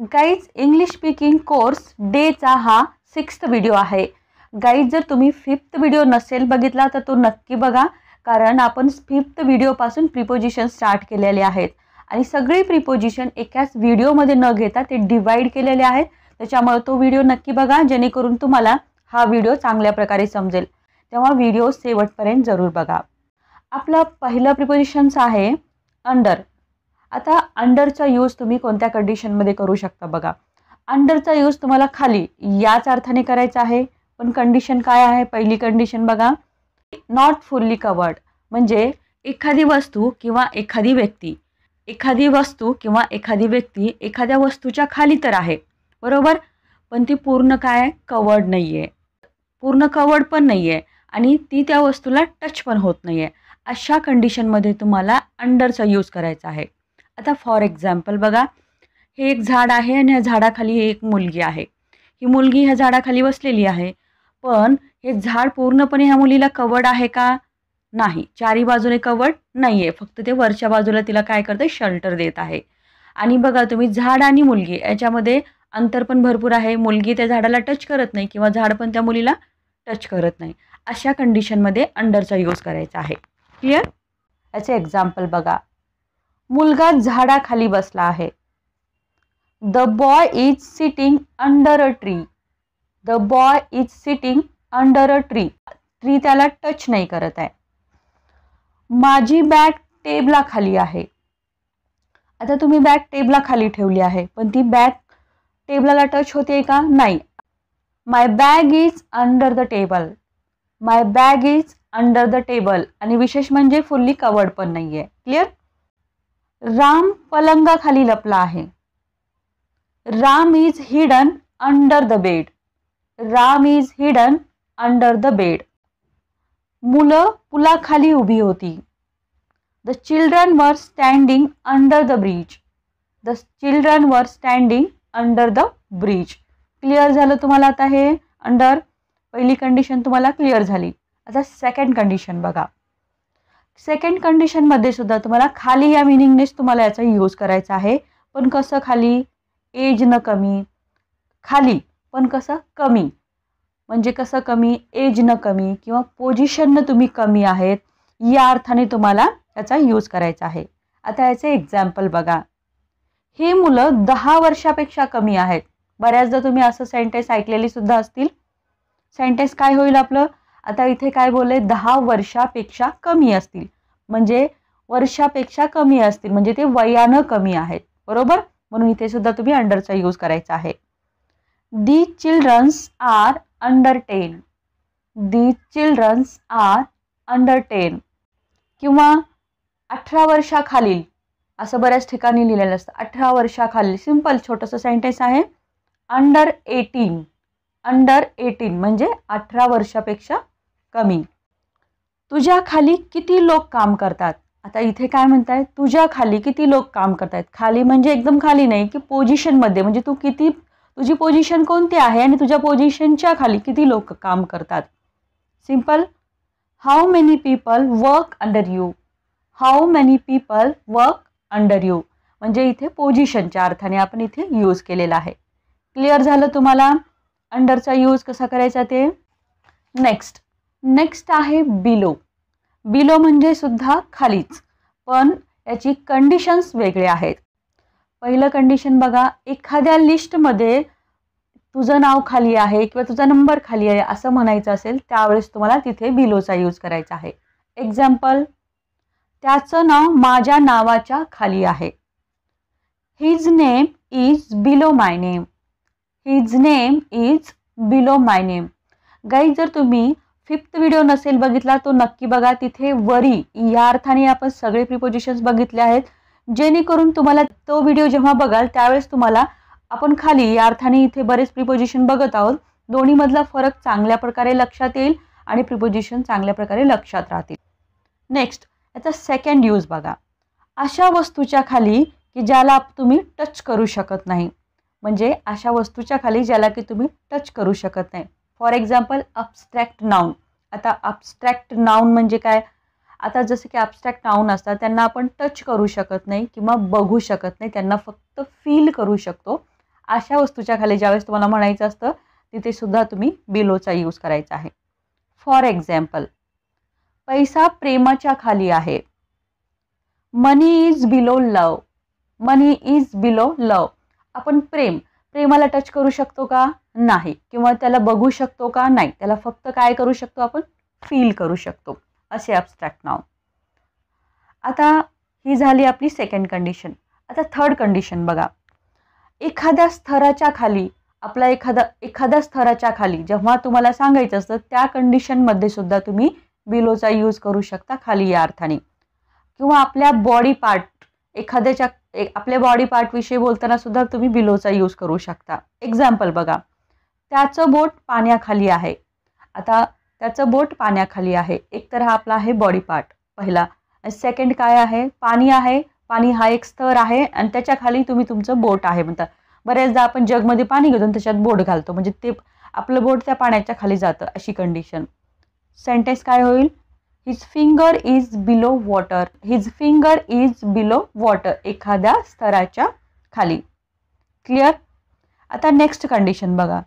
guys English speaking course डेचा हा sixth video आहे गाईज जर तुम्ही फिफ्थ व्हिडिओ नसेल बघितला तर तो नक्की बघा कारण आपण फिफ्थ व्हिडिओपासून प्रिपोजिशन स्टार्ट केलेले आहेत आणि सगळे प्रिपोजिशन एकाच व्हिडिओमध्ये न घेता ते डिवाईड केलेले आहेत त्याच्यामुळे तो व्हिडिओ नक्की बघा जेणेकरून तुम्हाला हा व्हिडिओ चांगल्या प्रकारे समजेल तेव्हा व्हिडिओ शेवटपर्यंत जरूर बघा आपलं पहिलं प्रिपोजिशन्स आहे अंडर आता अंडरचा यूज तुम्ही कोणत्या कंडिशनमध्ये करू शकता बघा अंडरचा यूज तुम्हाला खाली याच अर्थाने करायचा आहे पण कंडिशन काय आहे पहिली कंडिशन बघा नॉट फुल्ली कवर्ड म्हणजे एखादी वस्तू किंवा एखादी व्यक्ती एखादी वस्तू किंवा एखादी व्यक्ती एखाद्या वस्तूच्या खाली तर आहे बरोबर पण ती पूर्ण काय कवर्ड नाही आहे पूर्ण कवर्ड पण नाही आहे आणि ती त्या वस्तूला टच पण होत नाही आहे अशा कंडिशनमध्ये तुम्हाला अंडरचा यूज करायचा आहे आता फॉर एक्झाम्पल बघा हे एक झाड आहे आणि ह्या झाडाखाली एक मुलगी आहे ही मुलगी ह्या झाडाखाली बसलेली आहे पण हे झाड पूर्णपणे ह्या मुलीला कवड आहे का नाही चारी बाजूने कवड नाही आहे फक्त ते वरच्या बाजूला तिला काय करतं शल्टर देत आहे आणि बघा तुम्ही झाड आणि मुलगी याच्यामध्ये अंतर पण भरपूर आहे मुलगी त्या झाडाला टच करत नाही किंवा झाड पण त्या मुलीला टच करत नाही अशा कंडिशनमध्ये अंडरचा यूज करायचा आहे क्लिअर याचे एक्झाम्पल बघा मुलगा झाडाखाली बसला आहे the boy is sitting under a tree the boy is sitting under a tree tree त्याला टच नाही करत आहे माझी बॅग खाली आहे आता तुम्ही बॅग टेबला खाली ठेवली आहे पण ती बॅग टेबलाला टच होते का नाही my bag is under the table my bag is under the table आणि विशेष म्हणजे फुल्ली कवर्ड पण नाही आहे क्लिअर राम पलंगाखाली लपला आहे Ram is hidden under the bed Ram is hidden under the bed मुलं पुलाखाली उभी होती the children were standing under the bridge the children were standing under the bridge clear झालं तुम्हाला आता हे अंडर पहिली कंडिशन तुम्हाला क्लिअर झाली आता सेकंड कंडिशन बघा सेकंड कंडिशनमध्ये सुद्धा तुम्हाला खाली या मिनिंगनेच तुम्हाला याचा यूज करायचा आहे पण कसं खाली एज न कमी खाली पण कसं कमी म्हणजे कसं कमी एज न कमी किंवा पोजिशननं तुम्ही कमी आहेत या अर्थाने तुम्हाला याचा यूज करायचा आहे आता याचे एक्झाम्पल बघा हे मुलं दहा वर्षापेक्षा कमी आहेत बऱ्याचदा तुम्ही असं सेंटेन्स ऐकलेली सुद्धा असतील सेंटेन्स काय होईल आपलं आता इथे काय बोलले दहा वर्षापेक्षा कमी असतील म्हणजे वर्षापेक्षा कमी असतील म्हणजे ते वयानं कमी आहेत बरोबर म्हणून इथे सुद्धा तुम्ही अंडरचा यूज करायचा आहे the childrens are under ten the childrens are under ten किंवा अठरा वर्षाखालील असं बऱ्याच ठिकाणी लिहिलेलं असतं अठरा वर्षाखालील सिंपल छोटंसं सेंटेन्स आहे अंडर एटीन अंडर एटीन म्हणजे अठरा वर्षापेक्षा कमी तुझ्या खाली किती लोक काम करतात आता इथे काय आहे तुझ्या खाली किती लोक काम आहेत खाली म्हणजे एकदम खाली नाही की पोझिशनमध्ये म्हणजे तू किती तुझी पोझिशन कोणती आहे आणि तुझ्या पोझिशनच्या खाली किती लोक काम करतात simple how many people work under you how many people work under you म्हणजे इथे पोझिशनच्या अर्थाने आपण इथे यूज केलेला आहे क्लिअर झालं तुम्हाला अंडरचा यूज कसा करायचा ते नेक्स्ट नेक्स्ट आहे बिलो बिलो म्हणजे सुद्धा खालीच पण याची कंडिशन्स वेगळे आहेत पहिलं कंडिशन बघा एखाद्या लिस्टमध्ये तुझं नाव खाली आहे किंवा तुझा नंबर खाली आहे असं म्हणायचं असेल त्यावेळेस तुम्हाला तिथे बिलोचा यूज करायचा आहे एक्झाम्पल त्याचं नाव माझ्या नावाच्या खाली आहे his name is below my name his name is below my name guys जर तुम्ही फिफ्थ व्हिडिओ नसेल बघितला तो नक्की बघा तिथे वरी या अर्थाने आपण सगळे प्रिपोजिशन्स बघितले आहेत जेणेकरून तुम्हाला तो व्हिडिओ जेव्हा बघाल त्यावेळेस तुम्हाला आपण खाली या अर्थाने इथे बरेच प्रिपोजिशन बघत आहोत दोन्हीमधला फरक चांगल्या प्रकारे लक्षात येईल आणि प्रिपोजिशन चांगल्या प्रकारे लक्षात राहतील नेक्स्ट याचा सेकंड यूज बघा अशा वस्तूच्या खाली की ज्याला तुम्ही टच करू शकत नाही म्हणजे अशा वस्तूच्या खाली ज्याला की तुम्ही टच करू शकत नाही फॉर एक्झाम्पल अबस्ट्रॅक्ट नाऊन आता अबस्ट्रॅक्ट नाऊन म्हणजे काय आता जसं की अबस्ट्रॅक्ट नाऊन असतात त्यांना आपण टच करू शकत नाही किंवा बघू शकत नाही त्यांना फक्त फील करू शकतो अशा वस्तूच्या खाली ज्यावेळेस तुम्हाला म्हणायचं असतं तिथे सुद्धा तुम्ही बिलोचा यूज करायचा आहे फॉर एक्झाम्पल पैसा प्रेमाच्या खाली आहे money is below love money is below love आपण प्रेम प्रेमाला टच करू शकतो का नाही किंवा त्याला बघू शकतो का नाही त्याला फक्त काय करू शकतो आपण फील करू शकतो असे ॲबस्ट्रॅक्ट नाव आता ही झाली आपली सेकंड कंडिशन आता थर्ड कंडिशन बघा एखाद्या स्तराच्या खाली आपला एखादा एखाद्या स्तराच्या खाली जेव्हा तुम्हाला सांगायचं असतं त्या कंडिशनमध्ये सुद्धा तुम्ही बिलोचा यूज करू शकता खाली या अर्थाने किंवा आपल्या बॉडी पार्ट एखाद्याच्या एक आपल्या बॉडी पार्टविषयी बोलताना सुद्धा तुम्ही बिलोचा यूज करू शकता एक्झाम्पल बघा त्याचं बोट पाण्याखाली आहे आता त्याचं बोट पाण्याखाली आहे एक तर हा आपला आहे बॉडी पार्ट पहिला सेकंड काय आहे पाणी आहे पाणी हा एक स्तर आहे आणि त्याच्या खाली तुम्ही तुमचं बोट आहे म्हणतात बऱ्याचदा आपण जगमध्ये पाणी घेतो त्याच्यात बोट घालतो म्हणजे ते आपलं बोट त्या पाण्याच्या खाली जातं अशी कंडिशन सेंटेन्स काय होईल his finger is below water his finger is below water एखाद्या स्तराच्या खाली क्लिअर आता नेक्स्ट कंडिशन बघा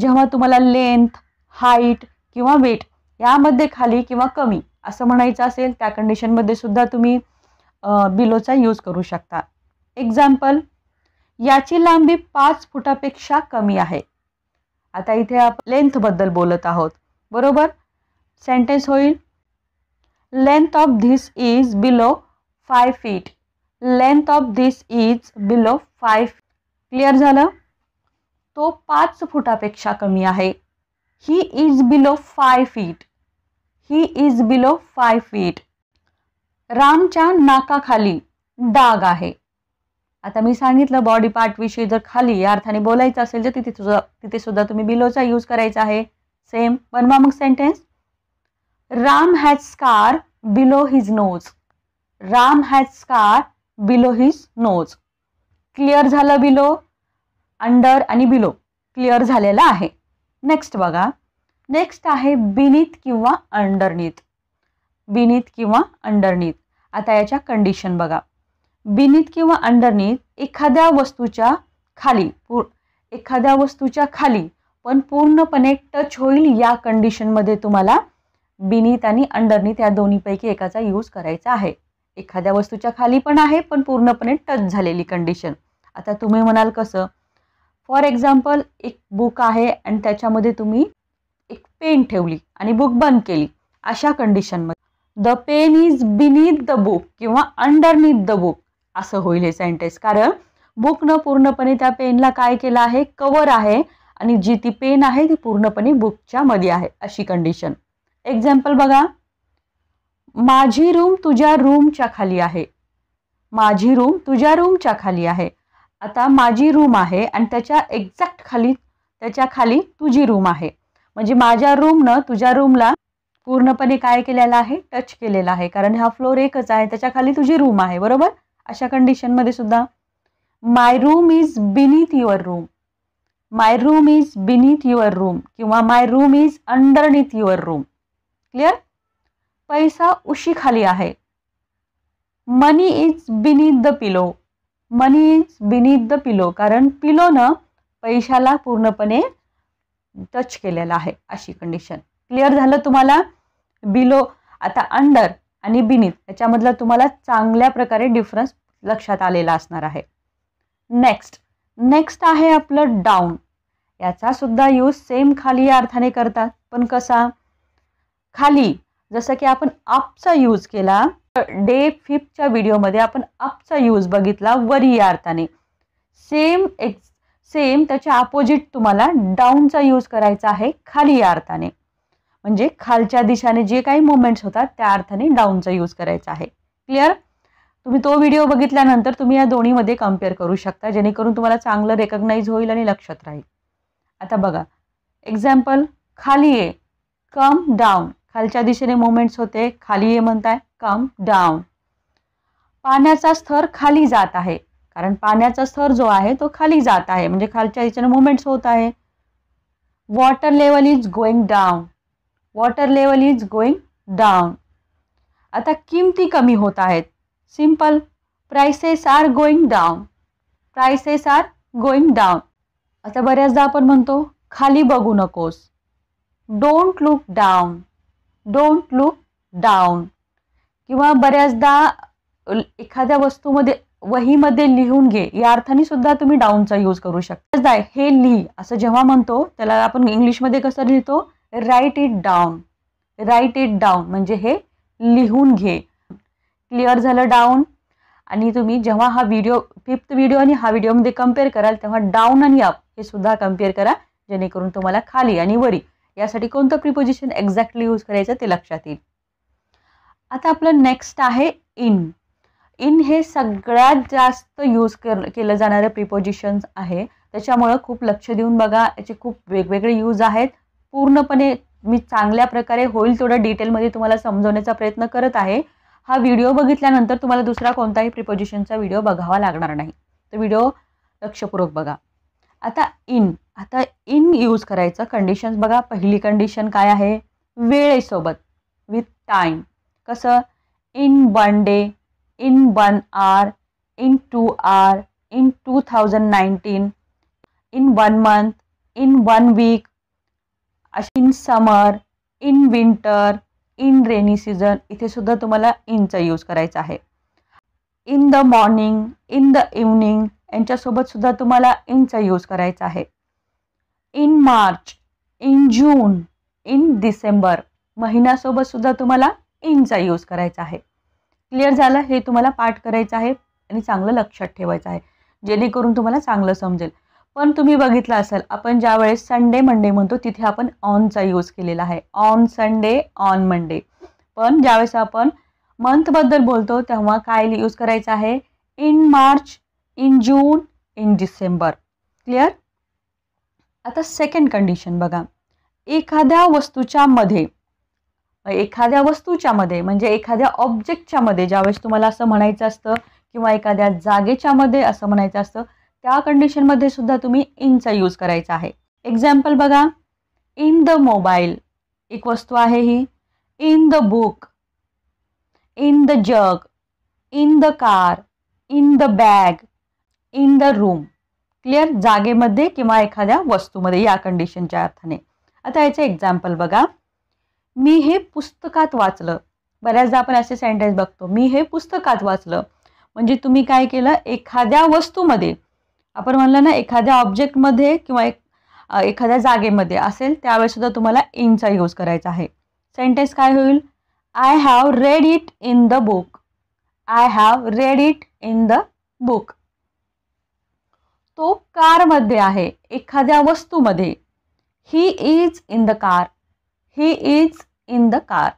जेव्हा तुम्हाला लेंथ हाईट किंवा वेट यामध्ये खाली किंवा कमी असं म्हणायचं असेल त्या कंडिशनमध्ये सुद्धा तुम्ही बिलोचा यूज करू शकता एक्झाम्पल याची लांबी पाच फुटापेक्षा कमी आहे आता इथे आपण लेंथबद्दल बोलत आहोत बरोबर सेंटेन्स होईल length of this is below five feet length of this is below five clear झालं तो पाच फुटापेक्षा कमी आहे he is below five feet he is below five feet रामच्या नाकाखाली डाग आहे आता मी सांगितलं बॉडी पार्टविषयी जर खाली या अर्थाने बोलायचं असेल तर तिथे सुद्धा तिथे तुम्ही बिलोचा यूज करायचा आहे सेम बनवा मग sentence Ram has scar below his nose Ram has scar below his nose clear झालं बिलो अंडर आणि बिलो क्लिअर झालेला आहे नेक्स्ट बघा नेक्स्ट आहे बिनीत किंवा अंडरनीत बिनीत किंवा अंडरनीत आता याच्या कंडिशन बघा बिनीत किंवा अंडरनीत एखाद्या वस्तूच्या खाली एखाद्या वस्तूच्या खाली पण पूर्णपणे टच होईल या कंडिशनमध्ये तुम्हाला बिनीत आणि अंडरनीत या दोन्हीपैकी एकाचा यूज करायचा आहे एखाद्या वस्तूच्या खाली पण आहे पण पूर्णपणे टच झालेली कंडिशन आता तुम्ही म्हणाल कसं फॉर एक्झाम्पल एक बुक आहे आणि त्याच्यामध्ये तुम्ही एक पेन ठेवली आणि बुक बंद केली अशा कंडिशनमध्ये the pen is beneath the book किंवा अंडरनीत द बुक असं होईल हे सेंटेन्स कारण बुकनं पूर्णपणे त्या पेनला काय केलं आहे कवर आहे आणि जी ती पेन आहे ती पूर्णपणे बुकच्या मध्ये आहे अशी कंडिशन एक्झाम्पल बघा माझी रूम तुझ्या रूमच्या खाली आहे माझी रूम तुझ्या रूमच्या खाली आहे आता माझी रूम आहे आणि त्याच्या एक्झॅक्ट खाली त्याच्या खाली तुझी रूम आहे म्हणजे माझ्या रूमनं तुझ्या रूमला पूर्णपणे काय केलेला आहे टच केलेला आहे कारण हा फ्लोर एकच आहे त्याच्या खाली तुझी रूम आहे बरोबर अशा कंडिशनमध्ये सुद्धा my room is beneath your room my room is beneath your room किंवा my room is underneath your room clear पैसा उशी खाली आहे money is beneath the pillow money is beneath the pillow कारण पिलोनं पैशाला पूर्णपणे टच केलेला आहे अशी कंडिशन क्लिअर झालं तुम्हाला बिलो आता अंडर आणि बिनीत याच्यामधलं तुम्हाला चांगल्या प्रकारे डिफरन्स लक्षात आलेला असणार आहे नेक्स्ट नेक्स्ट आहे आपलं डाऊन याचा सुद्धा यूज सेम खाली या अर्थाने करतात पण कसा खाली जसं की आपण अपचा यूज केला डे फिफ्थच्या व्हिडिओमध्ये आपण अपचा यूज बघितला वरी या अर्थाने सेम एक्स सेम त्याच्या अपोजिट तुम्हाला डाऊनचा यूज करायचा आहे खाली या अर्थाने म्हणजे खालच्या दिशेने जे काही मुवमेंट्स होतात त्या अर्थाने डाऊनचा यूज करायचा आहे क्लिअर तुम्ही तो व्हिडिओ बघितल्यानंतर तुम्ही या दोन्हीमध्ये कम्पेअर करू शकता जेणेकरून तुम्हाला चांगलं रेकग्नाइज होईल आणि लक्षात राहील आता बघा एक्झाम्पल खाली ये कम डाऊन खालच्या दिशेने मुवमेंट्स होते खाली ये म्हणताय कम डाऊन पाण्याचा स्तर खाली जात आहे कारण पाण्याचा स्तर जो आहे तो खाली जात आहे म्हणजे खालच्या दिशेने मुवमेंट्स होत आहे water level is going down water level is going down आता किमती कमी होत आहेत simple prices are going down prices are going down आता बऱ्याचदा आपण म्हणतो खाली बघू नकोस don't look down don't look down किंवा बऱ्याचदा एखाद्या वस्तूमध्ये वहीमध्ये लिहून घे या अर्थाने सुद्धा तुम्ही डाऊनचा यूज करू शकता हे लिही असं जेव्हा म्हणतो त्याला आपण इंग्लिशमध्ये कसं लिहितो write it down write it down म्हणजे हे लिहून घे क्लिअर झालं डाऊन आणि तुम्ही जेव्हा हा व्हिडिओ फिफ्थ व्हिडिओ आणि हा व्हिडिओमध्ये कम्पेअर कराल तेव्हा डाऊन आणि अप हे सुद्धा कम्पेअर करा जेणेकरून तुम्हाला खाली आणि वरी यासाठी कोणतं प्रिपोजिशन एक्झॅक्टली यूज करायचं ते लक्षात येईल आता आपलं नेक्स्ट आहे इन इन हे सगळ्यात जास्त यूज कर केलं जाणारं प्रिपोजिशन्स आहे त्याच्यामुळं खूप लक्ष देऊन बघा याचे खूप वेगवेगळे यूज आहेत पूर्णपणे मी चांगल्या प्रकारे होईल तेवढं डिटेलमध्ये तुम्हाला समजवण्याचा प्रयत्न करत आहे हा व्हिडिओ बघितल्यानंतर तुम्हाला दुसरा कोणताही प्रिपोजिशनचा व्हिडिओ बघावा लागणार नाही तर व्हिडिओ लक्षपूर्वक बघा आता इन आता इन यूज करायचं कंडिशन्स बघा पहिली कंडिशन काय आहे वेळेसोबत विथ टाईम कसं in one day in one hour in two hour in two thousand nineteen in one month in one week in summer in winter in rainy season इथे सुद्धा तुम्हाला इनचा यूज करायचा आहे in the morning in the evening यांच्यासोबत सुद्धा तुम्हाला इनचा यूज करायचा आहे in March in June in December महिन्यासोबत सुद्धा तुम्हाला इनचा यूज करायचा आहे क्लिअर झालं हे तुम्हाला पाठ करायचं आहे आणि चांगलं लक्षात ठेवायचं आहे जेणेकरून तुम्हाला चांगलं समजेल पण तुम्ही बघितलं असेल आपण ज्या वेळेस संडे मंडे म्हणतो तिथे आपण ऑनचा यूज केलेला आहे ऑन संडे ऑन मंडे पण ज्यावेळेस आपण मंथबद्दल बोलतो तेव्हा काय यूज करायचं आहे in March in June in December clear आता सेकंड कंडिशन बघा एखाद्या वस्तूच्या मध्ये एखाद्या वस्तूच्या मध्ये म्हणजे एखाद्या ऑब्जेक्टच्या मध्ये ज्यावेळेस तुम्हाला असं म्हणायचं असतं किंवा एखाद्या जागेच्या मध्ये असं म्हणायचं असतं त्या कंडिशनमध्ये सुद्धा तुम्ही इनचा यूज करायचा आहे एक्झाम्पल बघा इन द मोबाईल एक वस्तू आहे ही in the book in the jug in the car in the bag in the room clear जागेमध्ये किंवा एखाद्या वस्तूमध्ये या कंडिशनच्या अर्थाने आता याचं एक्झाम्पल बघा मी हे पुस्तकात वाचलं बऱ्याचदा आपण असे सेंटेन्स बघतो मी हे पुस्तकात वाचलं म्हणजे तुम्ही काय केलं एखाद्या वस्तूमध्ये आपण म्हणलं ना एखाद्या ऑब्जेक्टमध्ये किंवा एक एखाद्या जागेमध्ये असेल त्यावेळेसुद्धा तुम्हाला इनचा यूज करायचा आहे सेंटेन्स काय होईल I have read it in the book I have read it in the book तो कारमध्ये आहे एखाद्या वस्तूमध्ये he is in the car he is in the car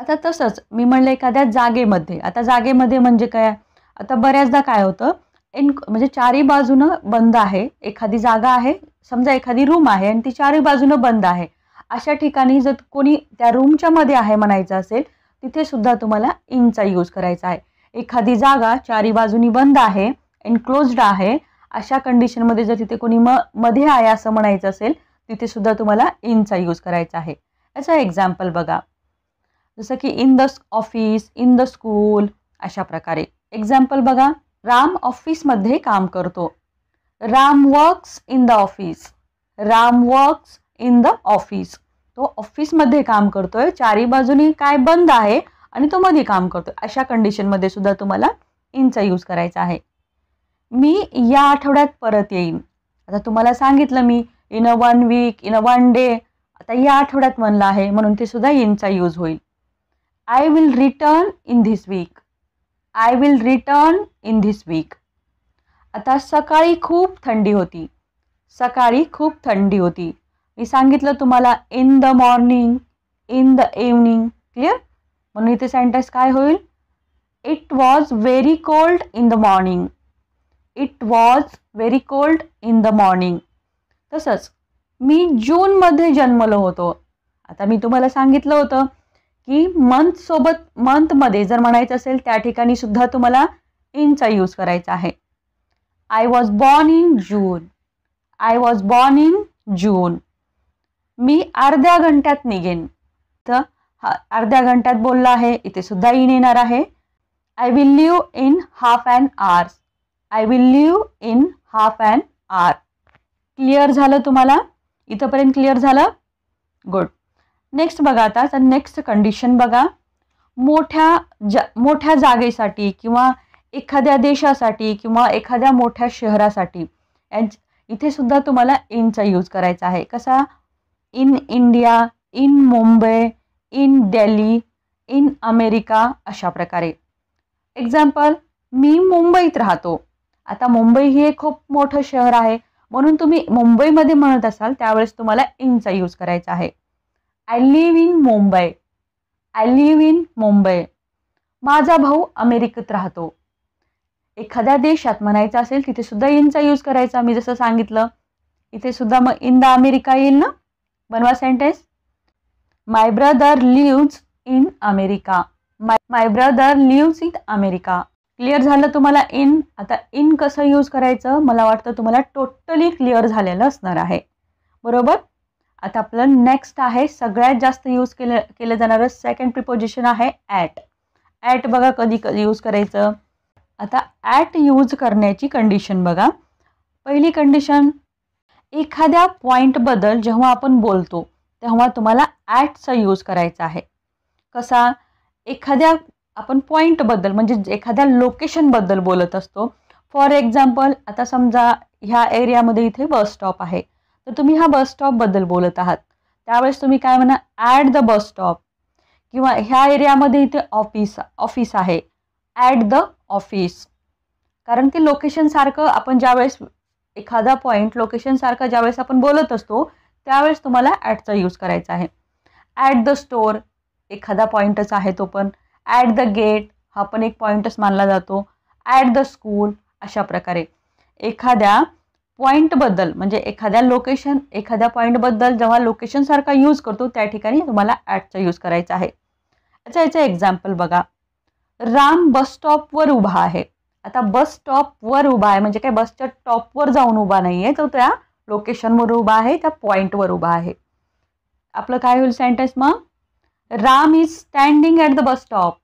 आता तसंच मी म्हणलं एखाद्या जागेमध्ये आता जागेमध्ये म्हणजे काय आता बऱ्याचदा काय होतं इन म्हणजे चारही बाजूनं बंद आहे एखादी जागा आहे समजा एखादी रूम आहे आणि ती चारही बाजूनं बंद आहे अशा ठिकाणी जर कोणी त्या रूमच्या मध्ये आहे म्हणायचं असेल तिथे सुद्धा तुम्हाला इनचा यूज करायचा आहे एखादी जागा चारी बाजूनी बंद आहे एनक्लोज्ड आहे अशा कंडिशनमध्ये जर तिथे कोणी म मध्ये आहे असं म्हणायचं असेल तिथे सुद्धा तुम्हाला इनचा यूज करायचा आहे याचं एक्झाम्पल बघा जसं की in the office in the school अशा प्रकारे एक्झाम्पल बघा राम ऑफिसमध्ये काम करतो Ram works in the office Ram works in the office तो ऑफिसमध्ये काम करतोय चारी बाजूनी काय बंद आहे आणि तो मध्ये काम करतोय अशा कंडिशनमध्ये सुद्धा तुम्हाला इनचा यूज करायचा आहे मी या आठवड्यात परत येईन आता तुम्हाला सांगितलं मी in a one week in a one day आता या आठवड्यात म्हणलं आहे म्हणून ते सुद्धा इनचा यूज होईल I will return in this week I will return in this week आता सकाळी खूप थंडी होती सकाळी खूप थंडी होती मी सांगितलं तुम्हाला in the morning in the evening clear म्हणून इथे सेंटेन्स काय होईल it was very cold in the morning it was very cold in the morning तसंच मी जूनमध्ये जन्मलो होतो आता मी तुम्हाला सांगितलं होतं की मंथसोबत मंथमध्ये जर म्हणायचं असेल त्या ठिकाणी सुद्धा तुम्हाला इनचा यूज करायचा आहे I was born in June I was born in June मी अर्ध्या घंट्यात निघेन तर अर्ध्या घंट्यात बोलला आहे इथे सुद्धा इन येणार आहे I will leave in half and hours I will leave in half and hour clear झालं तुम्हाला इथंपर्यंत क्लिअर झालं गुड नेक्स्ट बघा आता तर नेक्स्ट कंडिशन बघा मोठ्या जा मोठ्या जागेसाठी किंवा एखाद्या देशासाठी किंवा एखाद्या मोठ्या शहरासाठी इथे सुद्धा तुम्हाला इनचा यूज करायचा आहे कसा in India in Mumbai in Delhi in America अशा प्रकारे एक्झाम्पल मी मुंबईत राहतो आता मुंबई ही एक खूप मोठं शहर आहे म्हणून तुम्ही मुंबईमध्ये म्हणत असाल त्यावेळेस तुम्हाला इनचा यूज करायचा आहे I live in Mumbai I live in Mumbai माझा भाऊ अमेरिकेत राहतो एखाद्या देशात म्हणायचं असेल तिथे सुद्धा इनचा यूज करायचा मी जसं सांगितलं इथे सुद्धा मग इन द अमेरिका येईल ना बनवा sentence my brother lives in America my brother live in America clear झालं तुम्हाला इन आता इन कसं यूज करायचं मला वाटतं तुम्हाला टोटली क्लिअर झालेलं असणार आहे बरोबर आता आपलं नेक्स्ट आहे सगळ्यात जास्त यूज केलं केलं जाणारं सेकंड प्रिपोजिशन आहे ॲट ॲट बघा कधी कधी यूज करायचं आता ॲट यूज करण्याची कंडिशन बघा पहिली कंडिशन एखाद्या पॉईंटबद्दल जेव्हा आपण बोलतो तेव्हा तुम्हाला ॲटचा यूज करायचा आहे कसा एखाद्या आपण पॉईंटबद्दल म्हणजे एखाद्या लोकेशनबद्दल बोलत असतो फॉर एक्झाम्पल आता समजा ह्या एरियामध्ये इथे बस स्टॉप आहे तर तुम्ही हा बस स्टॉपबद्दल बोलत आहात त्यावेळेस तुम्ही काय म्हणा ॲट द बस स्टॉप किंवा ह्या एरियामध्ये इथे ऑफिस ऑफिस आहे ॲट द ऑफिस कारण ते लोकेशनसारखं आपण ज्यावेळेस एखादा पॉईंट सारखं ज्यावेळेस आपण बोलत असतो त्यावेळेस तुम्हाला ॲटचा यूज करायचा आहे ॲट द स्टोअर एखादा पॉईंटच आहे तो पण ॲट द गेट हा पण एक पॉइंटच मानला जातो ॲट द स्कूल अशा प्रकारे एखाद्या पॉईंटबद्दल म्हणजे एखाद्या लोकेशन एखाद्या पॉईंटबद्दल जेव्हा लोकेशनसारखा यूज करतो त्या ठिकाणी तुम्हाला ॲटचा यूज करायचा आहे याचा याचं एक्झाम्पल बघा राम बस स्टॉपवर उभा आहे आता बस स्टॉपवर उभा आहे म्हणजे काय बसच्या टॉपवर जाऊन उभा नाही आहे तो त्या लोकेशनवर उभा आहे त्या पॉईंटवर उभा आहे आपलं काय होईल सेंटेन्स मग Ram is standing at the bus stop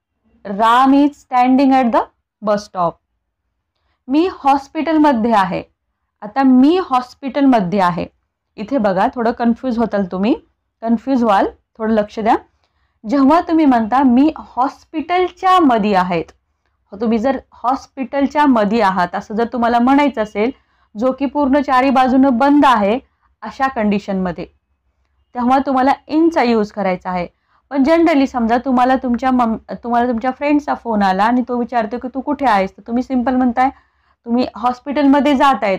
Ram is standing at the bus stop मी हॉस्पिटलमध्ये आहे आता मी हॉस्पिटलमध्ये आहे इथे बघा थोडं कन्फ्यूज होताल तुम्ही कन्फ्यूज व्हाल थोडं लक्ष द्या जेव्हा तुम्ही म्हणता मी हॉस्पिटलच्या मध्ये आहेत हो, तुम्ही जर हॉस्पिटलच्या मध्ये आहात असं जर तुम्हाला म्हणायचं असेल जो की पूर्ण चारी बाजूनं बंद आहे अशा कंडिशनमध्ये तेव्हा तुम्हाला इनचा यूज करायचा आहे पण जनरली समजा तुम्हाला तुमच्या मम तुम्हाला तुमच्या फ्रेंडचा फोन आला आणि तो विचारतो की तू कुठे आहेस तर तुम्ही सिम्पल म्हणताय तुम्ही हॉस्पिटलमध्ये जात आहेत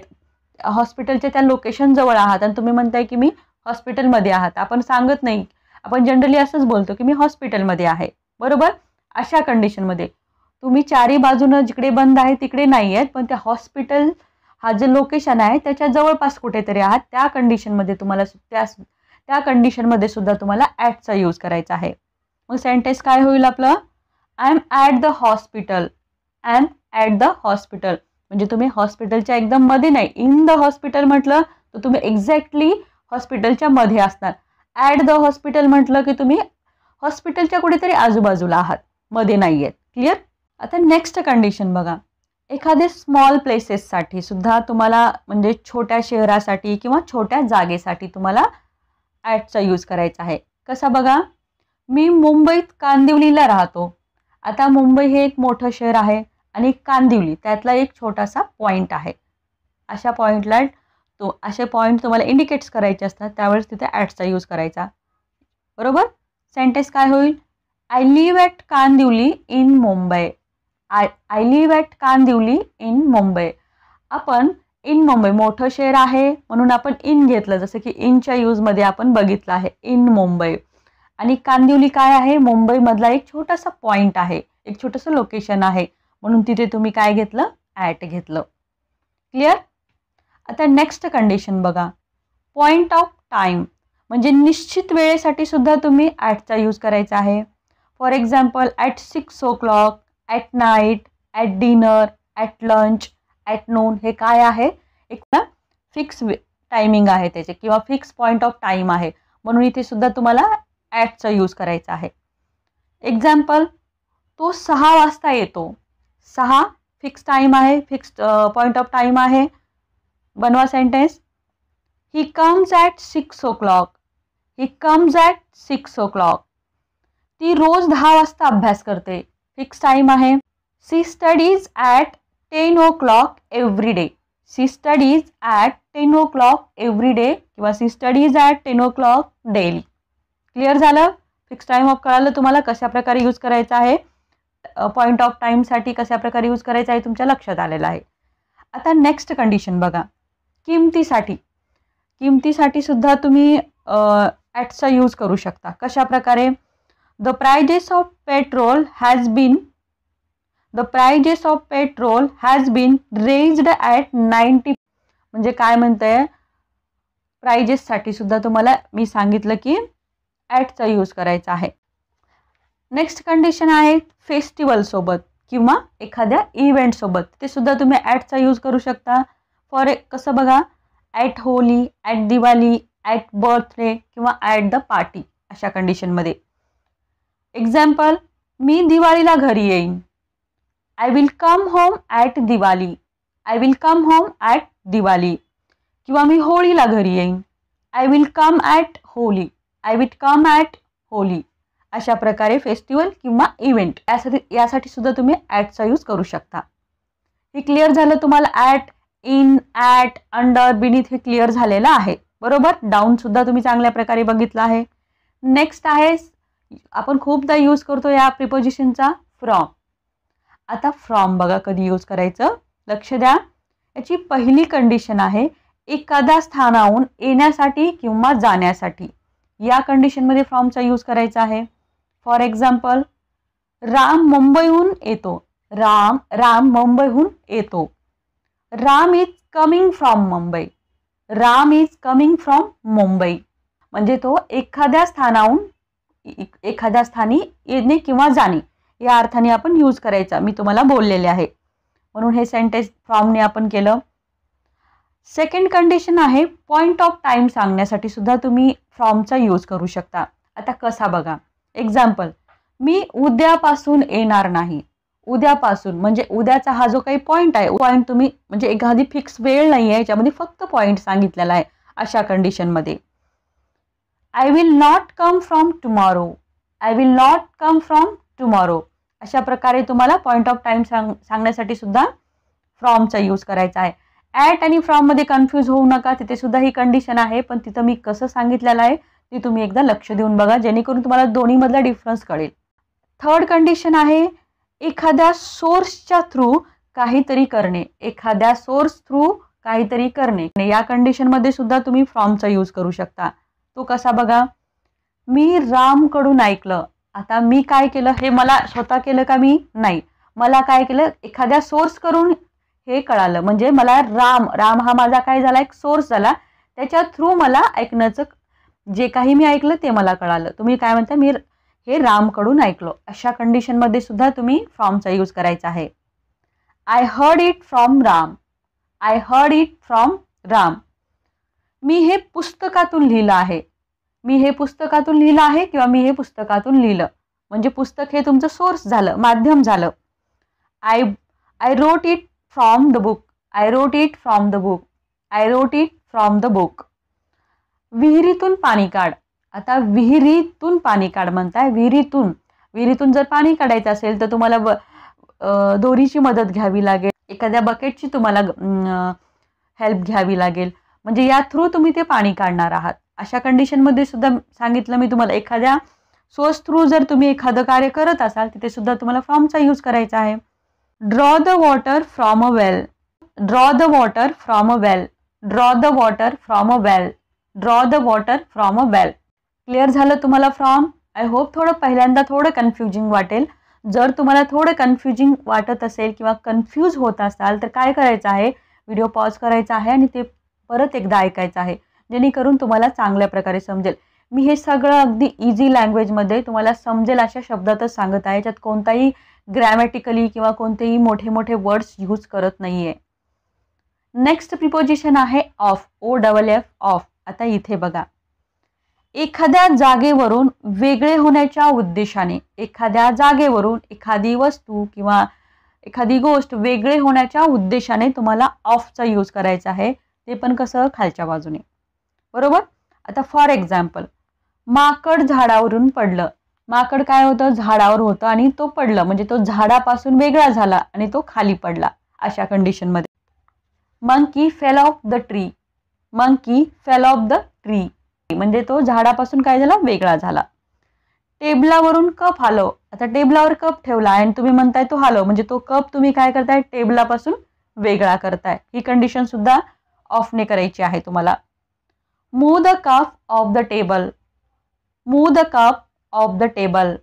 हॉस्पिटलच्या त्या लोकेशन जवळ आहात आणि तुम्ही म्हणताय की मी हॉस्पिटलमध्ये आहात आपण सांगत नाही आपण जनरली असंच बोलतो की मी हॉस्पिटलमध्ये आहे बरोबर अशा कंडिशनमध्ये तुम्ही चारी बाजूनं जिकडे बंद आहे तिकडे नाही आहेत पण त्या हॉस्पिटल हा जे लोकेशन आहे त्याच्या जवळपास कुठेतरी आहात त्या कंडिशनमध्ये तुम्हाला त्या त्या कंडिशनमध्ये सुद्धा तुम्हाला ॲटचा यूज करायचा आहे मग सेंटेन्स काय होईल आपलं I am at the hospital I am the hospital म्हणजे तुम्ही हॉस्पिटलच्या एकदम मध्ये नाही इन द हॉस्पिटल म्हटलं तर तुम्ही एक्झॅक्टली हॉस्पिटलच्या मध्ये असणार ऍट द हॉस्पिटल म्हटलं की तुम्ही हॉस्पिटलच्या कुठेतरी आजूबाजूला आहात मध्ये नाही आहेत क्लिअर आता नेक्स्ट कंडिशन बघा एखादे स्मॉल प्लेसेससाठी सुद्धा तुम्हाला म्हणजे छोट्या शहरासाठी किंवा छोट्या जागेसाठी तुम्हाला ॲडचा यूज करायचा आहे कसा बघा मी मुंबईत कांदिवलीला राहतो आता मुंबई हे एक मोठं शहर आहे आणि कांदिवली त्यातला एक छोटासा पॉईंट आहे अशा पॉईंटला तो असे पॉईंट तुम्हाला इंडिकेट्स करायचे असतात त्यावेळेस तिथे ॲटचा यूज करायचा बरोबर सेंटेन्स काय होईल I live at Kandivali in Mumbai I I live at Kandivali in Mumbai आपण इन मुंबई मोठं शहर आहे म्हणून आपण इन घेतलं जसं की इनच्या यूजमध्ये आपण बघितलं आहे इन मुंबई आणि कांदिवली काय आहे मुंबईमधला एक छोटासा पॉईंट आहे एक छोटंसं लोकेशन आहे म्हणून तिथे तुम्ही काय घेतलं ॲट घेतलं क्लिअर आता नेक्स्ट कंडिशन बघा पॉईंट ऑफ टाईम म्हणजे निश्चित वेळेसाठी सुद्धा तुम्ही ॲटचा यूज करायचा आहे for example at six o'clock at night at dinner at lunch at noon हे काय आहे एक फिक्स टायमिंग आहे त्याचे किंवा फिक्स पॉईंट ऑफ टाईम आहे म्हणून इथे सुद्धा तुम्हाला ॲटचा यूज करायचा आहे एक्झाम्पल तो सहा वाजता येतो सहा फिक्स टाईम आहे फिक्स पॉईंट ऑफ टाईम आहे बनवा sentence he comes at six o'clock he comes at six o'clock ती रोज दहा वाजता अभ्यास करते फिक्स टाईम आहे she studies at ten o'clock every day she studies at ten o'clock every day किंवा she studies at ten o'clock daily clear झालं fix time of कळालं तुम्हाला कशा प्रकारे यूज करायचा आहे पॉईंट ऑफ टाईमसाठी कशा प्रकारे यूज करायचा आहे तुमच्या लक्षात आलेलं आहे आता नेक्स्ट कंडिशन बघा किमतीसाठी किमतीसाठी सुद्धा तुम्ही ॲटचा यूज करू शकता कशा प्रकारे the prices of petrol has been the prices of petrol has been raised at ninety म्हणजे काय प्राइजेस प्रायजेससाठी सुद्धा तुम्हाला मी सांगितलं की ॲटचा यूज करायचा आहे नेक्स्ट कंडिशन आहे फेस्टिवलसोबत किंवा एखाद्या इव्हेंटसोबत ते सुद्धा तुम्ही ॲटचा यूज करू शकता फॉर ए e- कसं बघा at Holi at Diwali at birthday किंवा ॲट द पार्टी अशा कंडिशनमध्ये एक्झाम्पल मी दिवाळीला घरी येईन I will come home at Diwali I will come home at Diwali किंवा मी होळीला घरी येईन I will come at Holi I will come at Holi अशा प्रकारे फेस्टिवल किंवा इव्हेंट यासाठी यासाठी सुद्धा तुम्ही ॲटचा यूज करू शकता हे क्लिअर झालं तुम्हाला at in at under beneath हे क्लिअर झालेलं आहे बरोबर डाऊनसुद्धा तुम्ही चांगल्या प्रकारे बघितलं आहे नेक्स्ट आहे आपण खूपदा यूज करतो या प्रिपोजिशनचा फ्रॉम आता फ्रॉम बघा कधी यूज करायचं लक्ष द्या याची पहिली कंडिशन आहे एखादा स्थानाहून येण्यासाठी किंवा जाण्यासाठी या कंडिशनमध्ये फ्रॉमचा यूज करायचा आहे फॉर एक्झाम्पल राम मुंबईहून येतो राम राम मुंबईहून येतो Ram is coming from Mumbai Ram is coming from Mumbai म्हणजे तो एखाद्या स्थानाहून एखाद्या स्थानी येणे किंवा जाणे या अर्थाने आपण यूज करायचा मी तुम्हाला बोललेले आहे म्हणून हे सेंटेन्स फ्रॉमने आपण केलं सेकंड कंडिशन आहे पॉईंट ऑफ टाईम सांगण्यासाठी सुद्धा तुम्ही फ्रॉमचा यूज करू शकता आता कसा बघा एक्झाम्पल मी उद्यापासून येणार नाही उद्यापासून म्हणजे उद्याचा हा जो काही पॉईंट आहे पॉईंट तुम्ही म्हणजे एखादी फिक्स वेळ नाही आहे याच्यामध्ये फक्त पॉईंट सांगितलेला आहे अशा कंडिशनमध्ये I will not come from tomorrow I will not come from tomorrow अशा प्रकारे तुम्हाला पॉईंट ऑफ टाईम सांग सांगण्यासाठी सुद्धा फ्रॉमचा यूज करायचा आहे ॲट आणि फ्रॉममध्ये कन्फ्यूज होऊ नका तिथे सुद्धा ही कंडिशन आहे पण तिथं मी कसं सांगितलेलं आहे ते तुम्ही एकदा लक्ष देऊन बघा जेणेकरून तुम्हाला दोन्हीमधला डिफरन्स कळेल थर्ड कंडिशन आहे एखाद्या सोर्सच्या थ्रू काहीतरी करणे एखाद्या सोर्स थ्रू काहीतरी करणे या कंडिशनमध्ये सुद्धा तुम्ही फ्रॉमचा यूज करू शकता तो कसा बघा मी रामकडून ऐकलं आता मी काय केलं हे मला स्वतः केलं का मी नाही मला काय केलं एखाद्या सोर्स करून हे कळालं म्हणजे मला राम राम हा माझा काय झाला एक सोर्स झाला त्याच्या थ्रू मला ऐकण्याचं जे काही मी ऐकलं ते मला कळालं तुम्ही काय म्हणता मी हे रामकडून ऐकलो अशा कंडिशनमध्ये सुद्धा तुम्ही फ्रॉमचा यूज करायचा आहे I heard it from Ram I heard it from Ram मी हे पुस्तकातून लिहिलं आहे मी हे पुस्तकातून लिहिलं आहे किंवा मी हे पुस्तकातून लिहिलं म्हणजे पुस्तक हे तुमचं सोर्स झालं माध्यम झालं I I wrote it from the book I wrote it from the book I wrote it from the book विहिरीतून पाणी काढ आता विहिरीतून पाणी काढ म्हणताय विहिरीतून विहिरीतून जर पाणी काढायचं असेल तर तुम्हाला दोरीची मदत घ्यावी लागेल एखाद्या बकेटची तुम्हाला हेल्प घ्यावी लागेल म्हणजे या थ्रू तुम्ही ते पाणी काढणार आहात अशा कंडिशनमध्ये सुद्धा सांगितलं मी तुम्हाला एखाद्या सोर्स थ्रू जर तुम्ही एखादं कार्य करत असाल तिथे सुद्धा तुम्हाला फॉर्मचा यूज करायचा आहे draw the water from a well draw the water from a well draw the water from a well draw the water from a well clear झालं तुम्हाला फ्रॉम आय होप थोडं पहिल्यांदा थोडं कन्फ्युजिंग वाटेल जर तुम्हाला थोडं कन्फ्युजिंग वाटत असेल किंवा कन्फ्यूज होत असाल तर काय करायचं आहे व्हिडिओ पॉज करायचा आहे आणि ते परत एकदा ऐकायचं आहे जेणेकरून तुम्हाला चांगल्या प्रकारे समजेल मी हे सगळं अगदी इझी लँग्वेजमध्ये तुम्हाला समजेल अशा शब्दातच सांगत आहे ज्यात कोणताही ग्रॅमॅटिकली किंवा कोणतेही मोठे मोठे वर्ड्स यूज करत नाही आहे नेक्स्ट प्रिपोजिशन आहे of O double F of आता इथे बघा एखाद्या जागेवरून वेगळे होण्याच्या उद्देशाने एखाद्या जागेवरून एखादी वस्तू किंवा एखादी गोष्ट वेगळे होण्याच्या उद्देशाने तुम्हाला ऑफचा यूज करायचा आहे ते पण कसं खालच्या बाजूने बरोबर आता फॉर एक्झाम्पल माकड झाडावरून पडलं माकड काय होतं झाडावर होतं आणि तो पडलं म्हणजे तो झाडापासून वेगळा झाला आणि तो खाली पडला अशा कंडिशनमध्ये monkey fell off the tree monkey fell off the tree म्हणजे तो झाडापासून काय झाला वेगळा झाला टेबलावरून कप हालव आता टेबलावर कप ठेवला आणि तुम्ही म्हणताय तो हालव म्हणजे तो कप तुम्ही काय करताय टेबलापासून वेगळा करताय ही कंडिशन सुद्धा ऑफने करायची आहे तुम्हाला move the cup off the table move the cup off the table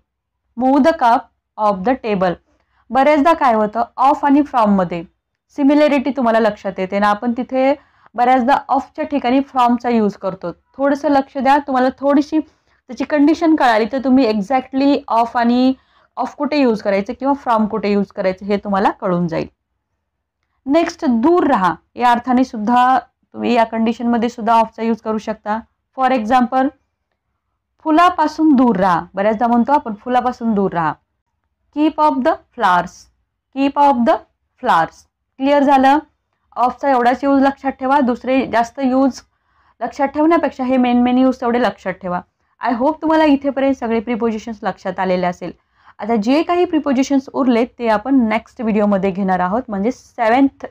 move the cup off the table बऱ्याचदा काय होतं ऑफ आणि फ्रॉममध्ये सिमिलॅरिटी तुम्हाला लक्षात येते ना आपण तिथे बऱ्याचदा ऑफच्या ठिकाणी फ्रॉमचा यूज करतो थोडंसं लक्ष द्या तुम्हाला थोडीशी त्याची कंडिशन कळाली तर तुम्ही एक्झॅक्टली ऑफ आणि ऑफ कुठे यूज करायचं किंवा फ्रॉम कुठे यूज करायचं हे तुम्हाला कळून जाईल नेक्स्ट दूर राहा या अर्थाने सुद्धा तुम्ही या कंडिशनमध्ये सुद्धा ऑफचा यूज करू शकता फॉर एक्झाम्पल फुलापासून दूर राहा बऱ्याचदा म्हणतो आपण फुलापासून दूर राहा keep off the flowers keep off the flowers clear झालं ऑफचा एवढाच यूज लक्षात ठेवा दुसरे जास्त यूज लक्षात ठेवण्यापेक्षा हे मेन मेन यूज तेवढे लक्षात ठेवा आय होप तुम्हाला इथेपर्यंत सगळे प्रिपोजिशन्स लक्षात आलेले असेल आता जे काही प्रिपोजिशन्स उरलेत ते आपण नेक्स्ट व्हिडिओमध्ये घेणार आहोत म्हणजे सेवन्थ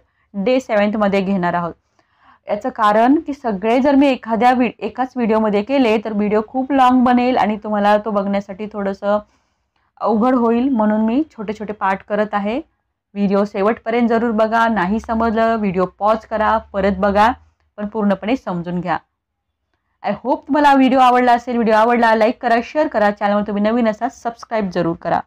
डे सेवन्थमध्ये घेणार आहोत याचं कारण की सगळे जर मी एखाद्या वि एकाच व्हिडिओमध्ये केले तर व्हिडिओ खूप लाँग बनेल आणि तुम्हाला तो बघण्यासाठी थोडंसं अवघड होईल म्हणून मी छोटे छोटे पार्ट करत आहे व्हिडिओ शेवटपर्यंत जरूर बघा नाही समजलं व्हिडिओ पॉज करा परत बघा पण पूर्णपणे समजून घ्या आय होप तुम्हाला व्हिडिओ आवडला असेल व्हिडिओ आवडला लाईक करा शेअर करा चॅनलवर तुम्ही नवीन असाल सबस्क्राईब जरूर करा